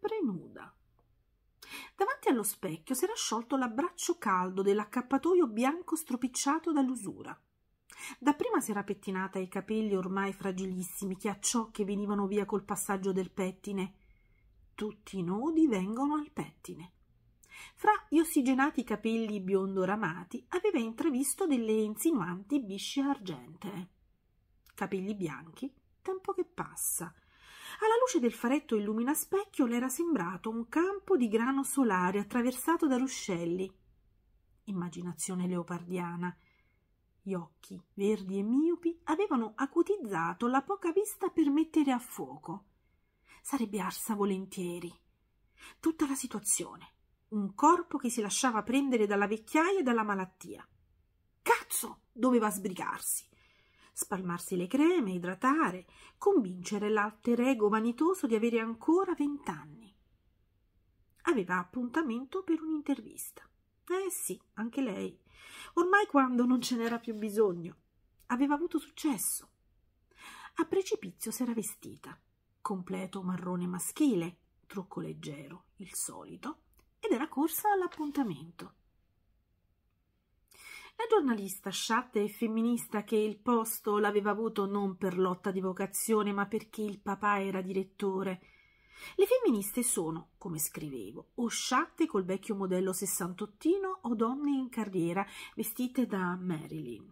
sempre nuda. Davanti allo specchio s'era sciolto l'abbraccio caldo dell'accappatoio bianco stropicciato dall'usura. Dapprima s'era pettinata i capelli ormai fragilissimi, chiacciò che venivano via col passaggio del pettine. Tutti i nodi vengono al pettine. Fra gli ossigenati capelli biondo ramati aveva intravisto delle insinuanti bisce argentee. Capelli bianchi, tempo che passa, alla luce del faretto illuminaspecchio le era sembrato un campo di grano solare attraversato da ruscelli. Immaginazione leopardiana. Gli occhi, verdi e miopi, avevano acutizzato la poca vista per mettere a fuoco. Sarebbe arsa volentieri. Tutta la situazione. Un corpo che si lasciava prendere dalla vecchiaia e dalla malattia. Cazzo! Doveva sbrigarsi spalmarsi le creme, idratare, convincere l'alter ego vanitoso di avere ancora vent'anni. Aveva appuntamento per un'intervista. Eh sì, anche lei. Ormai quando non ce n'era più bisogno. Aveva avuto successo. A precipizio s'era vestita. Completo marrone maschile, trucco leggero, il solito, ed era corsa all'appuntamento. La giornalista sciatta e femminista che il posto l'aveva avuto non per lotta di vocazione, ma perché il papà era direttore. Le femministe sono, come scrivevo, o sciatte col vecchio modello sessantottino o donne in carriera vestite da Marilyn.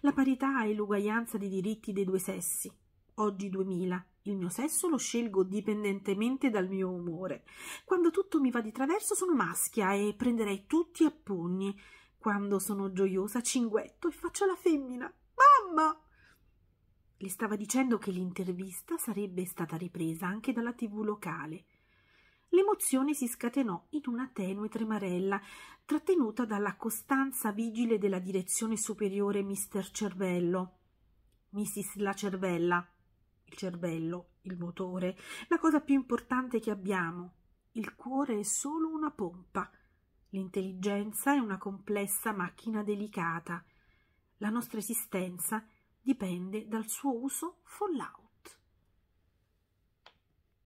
La parità e l'uguaglianza di diritti dei due sessi. Oggi 2000. Il mio sesso lo scelgo dipendentemente dal mio umore. Quando tutto mi va di traverso sono maschia e prenderei tutti a pugni. Quando sono gioiosa cinguetto e faccio la femmina. Mamma! Le stava dicendo che l'intervista sarebbe stata ripresa anche dalla tv locale. L'emozione si scatenò in una tenue tremarella, trattenuta dalla costanza vigile della direzione superiore Mister Cervello. Mrs. La Cervella. Il cervello, il motore, la cosa più importante che abbiamo. Il cuore è solo una pompa. L'intelligenza è una complessa macchina delicata. La nostra esistenza dipende dal suo uso fallout.